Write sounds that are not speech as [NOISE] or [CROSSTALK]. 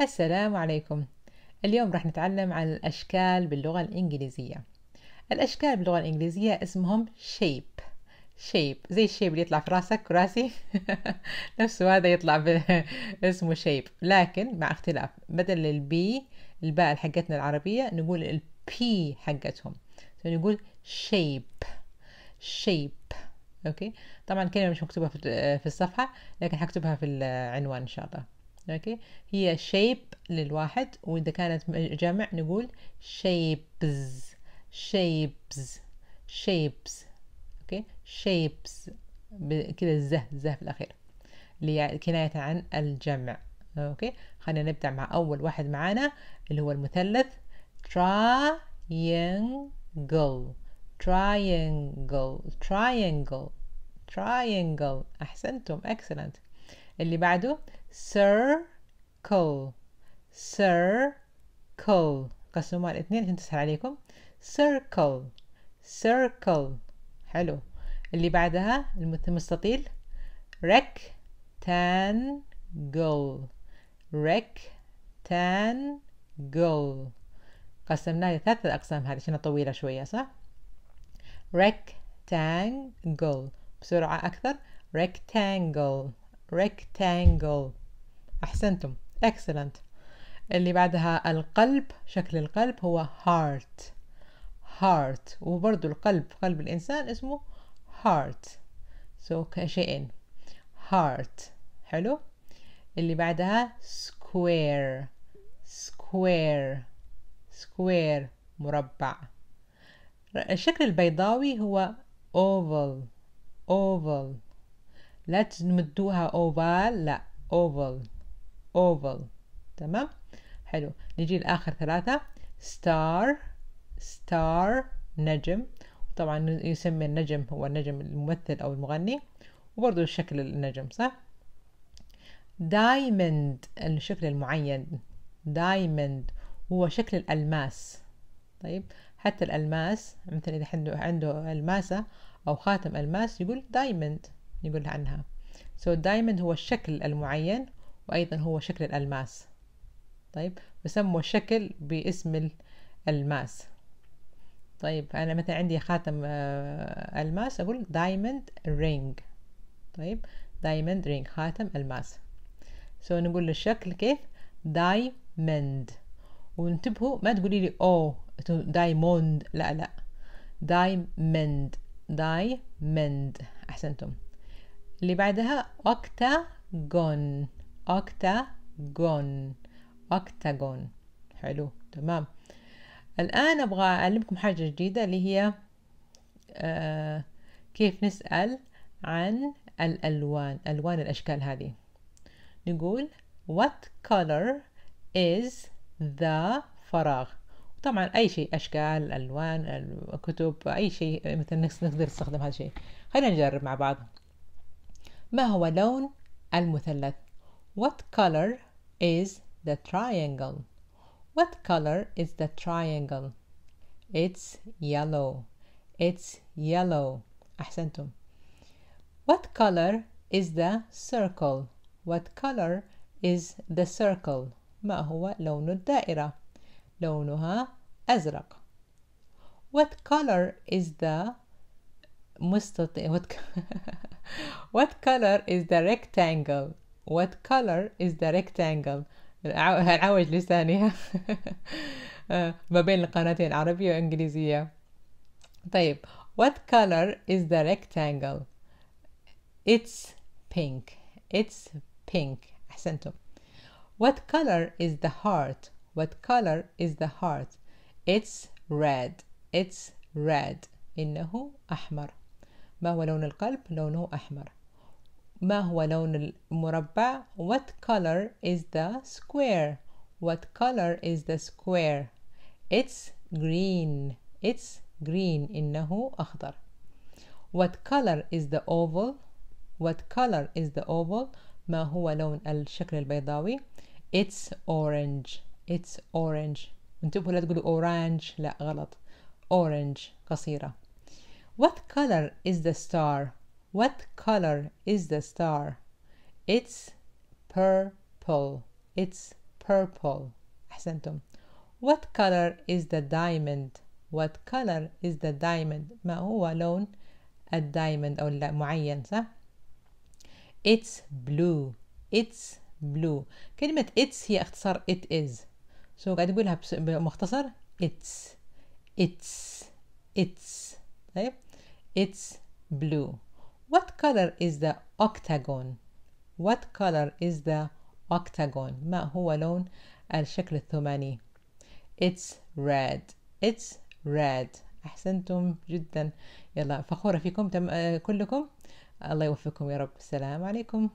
السلام عليكم اليوم راح نتعلم عن الأشكال باللغة الإنجليزية الأشكال باللغة الإنجليزية اسمهم shape shape زي الشيب اللي يطلع في راسك وراسي [LAUGHS] نفسه هذا يطلع ب... [LAUGHS] اسمه shape لكن مع اختلاف بدل البي الباء حقتنا العربية نقول البي حقتهم فنقول shape shape اوكي طبعا الكلمة مش مكتوبة في الصفحة لكن حكتبها في العنوان ان شاء الله اوكي هي شيب للواحد واذا كانت جمع نقول شيبز شيبز شيبز اوكي شيبز كذا الزه الزه في الاخير اللي كناية عن الجمع اوكي خلينا نبدأ مع اول واحد معانا اللي هو المثلث triangle triangle triangle triangle احسنتم excellent اللي بعده circle circle قسموها الاثنين عشان تسهل عليكم circle circle حلو اللي بعدها المستطيل rectangle rectangle قسمناها لثلاثة أقسام هذه عشان طويلة شوية صح rectangle بسرعة أكثر rectangle rectangle أحسنتم excellent اللي بعدها القلب شكل القلب هو heart heart وبرضو القلب قلب الإنسان اسمه heart so كشيئين heart حلو اللي بعدها square square square مربع الشكل البيضاوي هو oval oval لا تمدوها oval لا oval oval تمام حلو نجي لآخر ثلاثة star star نجم طبعا يسمى النجم هو النجم الممثل أو المغني وبرضه شكل النجم صح دايموند الشكل المعين دايموند هو شكل الألماس طيب حتى الألماس مثلا إذا عنده عنده ألماسة أو خاتم ألماس يقول دايموند يقول عنها سو so, الدايموند هو الشكل المعين وأيضا هو شكل الألماس طيب بسموا الشكل باسم الألماس طيب أنا مثلا عندي خاتم آه، ألماس أقول دايموند رينج طيب دايموند رينج خاتم ألماس سو نقول الشكل كيف دايموند وانتبهوا ما تقولي لي او دايموند لا لا دايموند دايموند احسنتم اللي بعدها اوكتاجون أكتاجون اوكتاجون حلو تمام الآن أبغى أعلمكم حاجة جديدة اللي هي آه، كيف نسأل عن الألوان ألوان الأشكال هذه نقول what color is the فراغ طبعا أي شيء أشكال ألوان كتب أي شيء مثل نقدر نستخدم هذا الشيء خلينا نجرب مع بعض ما هو لون المثلث What color is the triangle? What color is the triangle? It's yellow. It's yellow. أحسنتم. What color is the circle? What color is the circle? ما هو لون الدائرة؟ لونها أزرق. What color is the مستطيل? [LAUGHS] What, what color is the rectangle? What color is the rectangle هنعوج لساني [LAUGHS] ما بين القناتين عربية وإنجليزية طيب What color is the rectangle It's pink It's pink أحسنتم What color is the heart What color is the heart It's red It's red إنه أحمر ما هو لون القلب لونه أحمر ما هو لون المربع what color is the square what color is the square it's green it's green إنه أخضر what color is the oval what color is the oval ما هو لون الشكل البيضاوي it's orange it's orange انتبهوا لا تقولوا orange لا غلط orange قصيرة what color is the star What color is the star? It's purple. It's purple. أحسنتم. What color is the diamond? What color is the diamond? ما هو لون الدايموند أو معين صح؟ It's blue. It's blue. كلمة it's هي اختصار it is. So قاعد أقولها بمختصر it's it's it's طيب it's blue What color is the octagon? What color is the octagon? ما هو لون الشكل الثماني؟ It's red. It's red. أحسنتم جدا يلا فخورة فيكم تم... آه، كلكم الله يوفقكم يا رب السلام عليكم